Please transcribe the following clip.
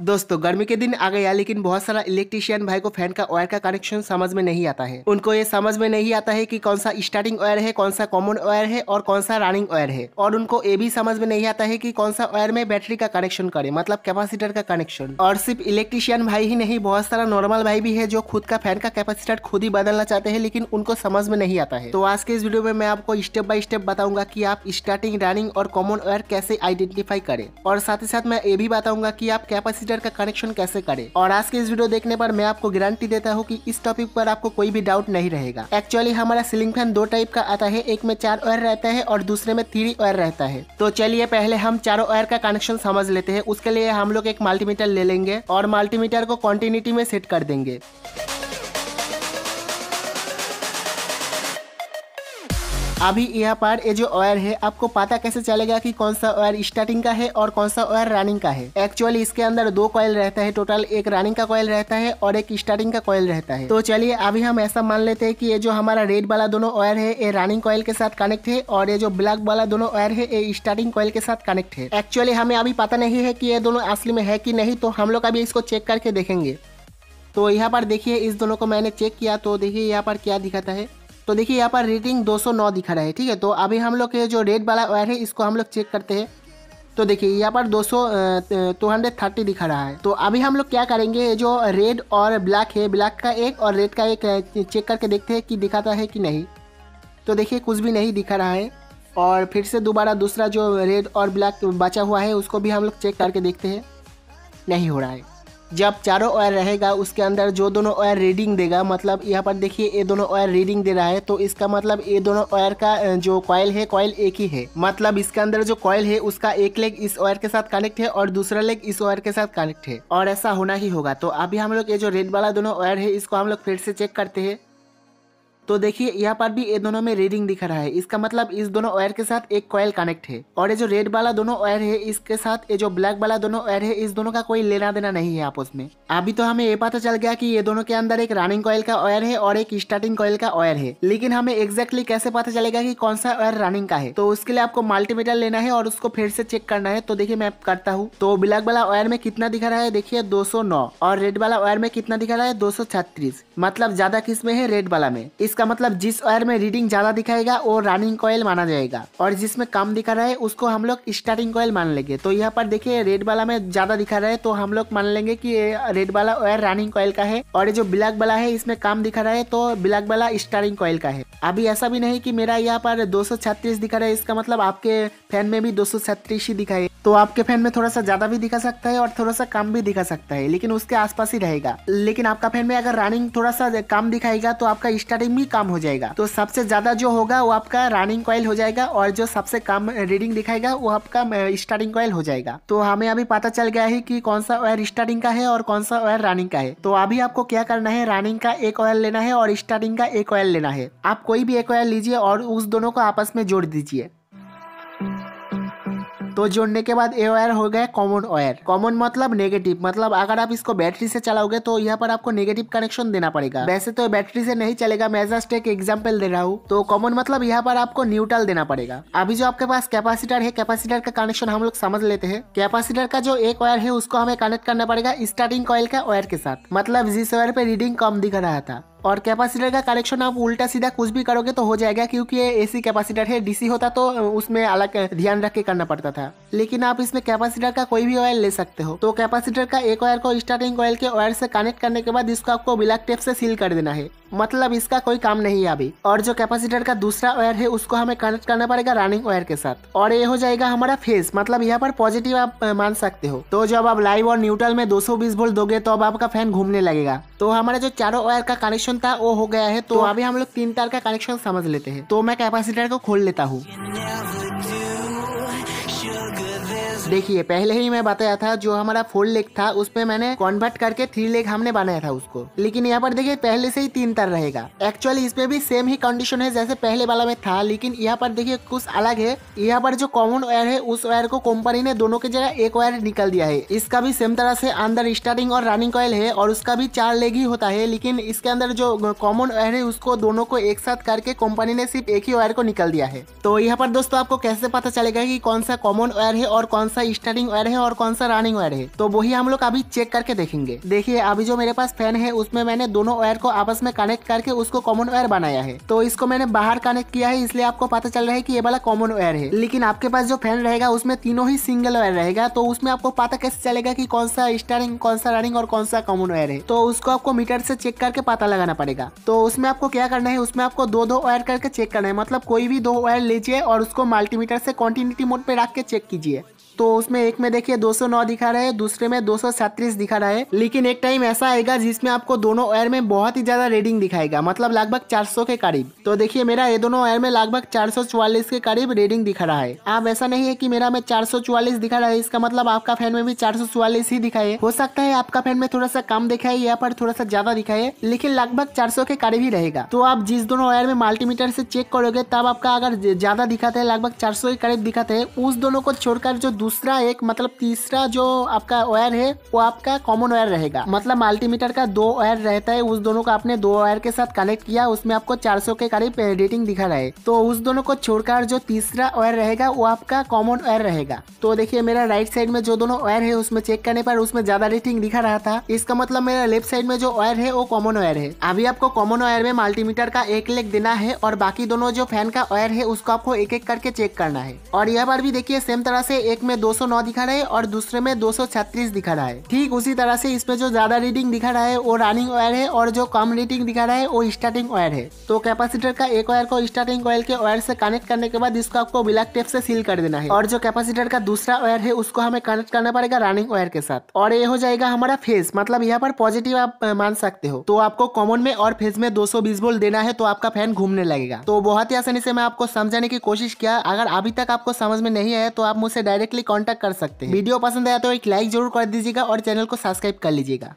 दोस्तों गर्मी के दिन आ गया लेकिन बहुत सारा इलेक्ट्रिशियन भाई को फैन का वायर का कनेक्शन समझ में नहीं आता है उनको ये समझ में नहीं आता है कि कौन सा स्टार्टिंग वायर है कौन सा कॉमन वायर है और कौन सा रनिंग वायर है और उनको ये भी समझ में नहीं आता है कि कौन सा वायर में बैटरी का कनेक्शन करे मतलब कैपेसिटर का कनेक्शन और सिर्फ इलेक्ट्रिशियन भाई ही नहीं बहुत सारा नॉर्मल भाई भी है जो खुद का फैन का कैपेसिटर खुद ही बदलना चाहते हैं लेकिन उनको समझ में नहीं आता है तो आज के इस वीडियो में मैं आपको स्टेप बाय स्टेप बताऊंगा की आप स्टार्टिंग रनिंग और कॉमन वायर कैसे आइडेंटिफाई करें और साथ ही साथ मैं ये भी बताऊंगा की आप कैपेसिटी कैपेसिटर का कनेक्शन कैसे करें और आज के इस वीडियो देखने पर मैं आपको गारंटी देता हूँ कि इस टॉपिक पर आपको कोई भी डाउट नहीं रहेगा एक्चुअली हमारा सीलिंग फैन दो टाइप का आता है एक में चार ऑयर रहता है और दूसरे में थ्री ऑयर रहता है तो चलिए पहले हम चारों ऑयर का कनेक्शन समझ लेते हैं उसके लिए हम लोग एक मल्टीमीटर ले लेंगे और मल्टीमीटर को कॉन्टिन्यूटी में सेट कर देंगे अभी यहाँ पर ये जो ऑयर है आपको पता कैसे चलेगा कि कौन सा ऑयर स्टार्टिंग का है और कौन सा ऑयर रनिंग का है एक्चुअली इसके अंदर दो कॉयल रहता है टोटल एक रनिंग का कॉयल रहता है और एक स्टार्टिंग का कॉयल रहता है तो चलिए अभी हम ऐसा मान लेते हैं कि ये जो हमारा रेड वाला दोनों ऑयर है ये रनिंग कॉयल के साथ कनेक्ट है और ये जो ब्लैक वाला दोनों ऑयर है ये स्टार्टिंग कॉयल के साथ कनेक्ट है एक्चुअली हमें अभी पता नहीं है कि ये दोनों असली में है कि नहीं तो हम लोग अभी इसको चेक करके देखेंगे तो यहाँ पर देखिए इस दोनों को मैंने चेक किया तो देखिए यहाँ पर क्या दिखाता है तो देखिए यहाँ पर रेटिंग 209 दिखा रहा है ठीक है तो अभी हम लोग जो रेड वाला वायर है इसको हम लोग चेक करते हैं तो देखिए यहाँ पर 200 टू हंड्रेड थर्टी दिखा रहा है तो अभी हम लोग क्या करेंगे जो रेड और ब्लैक है ब्लैक का एक और रेड का एक चेक करके देखते हैं कि दिखाता है कि नहीं तो देखिए कुछ भी नहीं दिखा रहा है और फिर से दोबारा दूसरा जो रेड और ब्लैक बचा हुआ है उसको भी हम लोग चेक करके देखते हैं नहीं हो रहा है जब चारों ऑयर रहेगा उसके अंदर जो दोनों ऑयर रीडिंग देगा मतलब यहाँ पर देखिए ये दोनों ऑयर रीडिंग दे रहा है तो इसका मतलब ये दोनों ऑयर का जो कॉयल है कॉयल एक ही है मतलब इसके अंदर जो कॉयल है उसका एक लेग इस ऑयर के साथ कनेक्ट है और दूसरा लेग इस ऑयर के साथ कनेक्ट है और ऐसा होना ही होगा तो अभी हम लोग ये जो रेड वाला दोनों ऑयर है इसको हम लोग फिर से चेक करते हैं तो देखिए यहाँ पर भी ये दोनों में रीडिंग दिखा रहा है इसका मतलब इस दोनों वायर के साथ एक कॉयल कनेक्ट है और ये जो रेड वाला दोनों वायर है इसके साथ ये जो ब्लैक वाला दोनों वायर है इस दोनों का कोई लेना देना नहीं है आपस में अभी तो हमें ये पता चल गया कि ये दोनों के अंदर एक रनिंग कॉयल का वायर है और एक स्टार्टिंग कॉयल का वायर है लेकिन हमें एक्जैक्टली कैसे पता चलेगा की कौन सा वायर रनिंग का है तो उसके लिए आपको मल्टीमीटर लेना है और उसको फिर से चेक करना है तो देखिये मैं करता हूँ तो ब्लैक वाला वायर में कितना दिखा रहा है देखिए दो और रेड वाला वायर में कितना दिखा रहा है दो मतलब ज्यादा किस में है रेड वाला में इस इसका मतलब जिस वायर में रीडिंग ज़्यादा दिखाएगा वो रनिंग कॉयल माना जाएगा और जिसमें कम दिखा रहा है उसको हम लोग स्टार्टिंग कॉयल मान लेंगे तो यहाँ पर देखिए रेड वाला में ज़्यादा दिखा रहा है तो हम लोग मान लेंगे की रेड वाला वायर रनिंग कॉयल का है और जो ब्लैक वाला है इसमें कम दिखा रहा है तो ब्लैक वाला स्टारिंग कॉयल का है अभी ऐसा भी नहीं की मेरा यहाँ पर दो दिखा रहा है इसका मतलब आपके फैन में भी दो ही दिखाई तो आपके फैन में थोड़ा सा ज्यादा भी दिखा सकता है और थोड़ा सा कम भी दिखा सकता है लेकिन उसके आसपास ही रहेगा लेकिन आपका फैन में अगर रनिंग थोड़ा सा कम दिखाएगा तो आपका स्टार्टिंग भी ही काम हो जाएगा तो सबसे ज्यादा जो होगा वो आपका रनिंग कॉयल हो जाएगा और जो सबसे कम रीडिंग दिखाएगा वो आपका स्टार्टिंग कॉयल हो जाएगा तो हमें अभी पता चल गया है कि कौन सा वायर स्टार्टिंग का है और कौन सा वायर रनिंग का है तो अभी आपको क्या करना है रनिंग का एक ऑयल लेना है और स्टार्टिंग का एक ऑयल लेना है आप कोई भी एक ऑयल लीजिए और उस दोनों को आपस में जोड़ दीजिए तो जोड़ने के बाद ये वायर हो गया कॉमन वायर कॉमन मतलब नेगेटिव मतलब अगर आप इसको बैटरी से चलाओगे तो यहाँ पर आपको नेगेटिव कनेक्शन देना पड़ेगा वैसे तो बैटरी से नहीं चलेगा मैं जस्ट एक एग्जाम्पल दे रहा हूँ तो कॉमन मतलब यहाँ पर आपको न्यूट्रल देना पड़ेगा अभी जो आपके पास कैपेसिटर है कैपेसिटर का कनेक्शन हम लोग समझ लेते हैं कैपेसिटर का जो एक वायर है उसको हमें कनेक्ट करना पड़ेगा स्टार्टिंग कॉयल का वायर के साथ मतलब जिस वायर पे रीडिंग कम दिख रहा था और कैपेसिटर का कनेक्शन आप उल्टा सीधा कुछ भी करोगे तो हो जाएगा क्योंकि ये एसी कैपेसिटर है डीसी होता तो उसमें अलग ध्यान रख के करना पड़ता था लेकिन आप इसमें कैपेसिटर का कोई भी ऑयल ले सकते हो तो कैपेसिटर का एक वायर को स्टार्टिंग ऑयल के वायर से कनेक्ट करने के बाद इसको आपको ब्लैक टेप से सील कर देना है मतलब इसका कोई काम नहीं है अभी और जो कैपेसिटर का दूसरा वायर है उसको हमें कनेक्ट करना पड़ेगा रनिंग वायर के साथ और ये हो जाएगा हमारा फेस मतलब यहाँ पर पॉजिटिव आप मान सकते हो तो जब आप लाइव और न्यूट्रल में 220 वोल्ट दोगे तो अब आपका फैन घूमने लगेगा तो हमारा जो चारों वायर का कनेक्शन कनेक्शन था वो हो गया है तो, तो अभी हम लोग तीन तार का कनेक्शन समझ लेते हैं तो मैं कैपेसिटर को खोल लेता हूँ देखिए पहले ही मैं बताया था जो हमारा फोर लेग था उसमें मैंने कन्वर्ट करके थ्री लेग हमने बनाया था उसको लेकिन यहाँ पर देखिए पहले से ही तीन तार रहेगा एक्चुअली इसमें भी सेम ही कंडीशन है जैसे पहले वाला में था लेकिन यहाँ पर देखिए कुछ अलग है यहाँ पर जो कॉमन वायर है उस वायर को कंपनी ने दोनों की जगह एक वायर निकल दिया है इसका भी सेम तरह से अंदर स्टार्टिंग और रनिंग कॉयल है और उसका भी चार लेग ही होता है लेकिन इसके अंदर जो कॉमन वायर है उसको दोनों को एक साथ करके कंपनी ने सिर्फ एक ही वायर को निकल दिया है तो यहाँ पर दोस्तों आपको कैसे पता चलेगा कि कौन सा कॉमन वायर है और कौन सा स्टार्टिंग वायर है और कौन सा रनिंग वायर है तो वही हम लोग अभी चेक करके देखेंगे देखिए अभी जो मेरे पास फैन है उसमें मैंने दोनों वायर को आपस में कनेक्ट करके उसको कॉमन वायर बनाया है तो इसको मैंने बाहर कनेक्ट किया है इसलिए आपको पता चल रहा है की ये वाला कॉमन वायर है लेकिन आपके पास जो फैन रहेगा उसमें तीनों ही सिंगल वायर रहेगा तो उसमें आपको पता कैसे चलेगा की कौन सा स्टार्टिंग कौन सा रनिंग और कौन सा कॉमन वायर है तो उसको आपको मीटर से चेक करके पता लगाना पड़ेगा तो उसमें आपको क्या करना है उसमें आपको दो दो वायर करके चेक करना है मतलब कोई भी दो वायर लीजिए और उसको मल्टीमीटर से कॉन्टिन्यूटी मोड पे रख के चेक कीजिए तो उसमें एक में देखिए 209 दिखा रहा है दूसरे में दो दिखा रहा है लेकिन एक टाइम ऐसा आएगा जिसमें आपको दोनों वायर में बहुत ही ज्यादा रीडिंग दिखाएगा मतलब लगभग 400 के करीब तो देखिए मेरा ये दोनों वायर में लगभग 444 के करीब रीडिंग दिखा रहा है आप ऐसा नहीं है कि मेरा में 444 दिखा रहा है इसका मतलब आपका फैन में भी चार ही दिखाए हो सकता है आपका फैन में थोड़ा सा कम दिखाए या पर थोड़ा सा ज्यादा दिखा है लेकिन लगभग चार के करीब ही रहेगा तो आप जिस दोनों वायर में मल्टीमीटर से चेक करोगे तब आपका अगर ज्यादा दिखाते हैं लगभग चार के करीब दिखाते हैं उस दोनों को छोड़कर जो दूसरा एक मतलब तीसरा जो आपका वायर है वो आपका कॉमन वायर रहेगा मतलब मल्टीमीटर का दो वायर रहता है उस दोनों को आपने दो वायर के साथ कनेक्ट किया उसमें आपको 400 के करीब रेटिंग दिखा रहा है तो उस दोनों को छोड़कर जो तीसरा वायर रहेगा वो आपका कॉमन वायर रहेगा तो देखिये मेरा राइट साइड में जो दोनों वायर है उसमें चेक करने पर उसमें ज्यादा रेटिंग दिखा रहा था इसका मतलब मेरा लेफ्ट साइड में जो वायर है वो कॉमन वायर है अभी आपको कॉमन वायर में मल्टीमीटर का एक लेग देना है और बाकी दोनों जो फैन का वायर है उसको आपको एक एक करके चेक करना है और यह बार भी देखिए सेम तरह से एक में में 209 दिखा रहा है और दूसरे में 236 दिखा रहा है ठीक उसी तरह से इसमें जो ज्यादा रीडिंग दिखा रहा है वो रनिंग ऑयर है और जो कम रीडिंग दिखा रहा है वो स्टार्टिंग ऑयर है तो कैपेसिटर का एक ऑयर को स्टार्टिंग वायर के ऑयर से कनेक्ट करने के बाद इसको आपको ब्लैक टेप से सील कर देना है और जो कैपेसिटर का दूसरा ऑयर है उसको हमें कनेक्ट करना पड़ेगा रनिंग ऑयर के साथ और ये हो जाएगा हमारा फेज मतलब यहाँ पर पॉजिटिव आप मान सकते हो तो आपको कॉमन में और फेज में 220 वोल्ट देना है तो आपका फैन घूमने लगेगा तो बहुत ही आसानी से मैं आपको समझाने की कोशिश किया अगर अभी तक आपको समझ में नहीं आया तो आप मुझसे डायरेक्टली कॉन्टैक्ट कर सकते हैं वीडियो पसंद आया तो एक लाइक जरूर कर दीजिएगा और चैनल को सब्सक्राइब कर लीजिएगा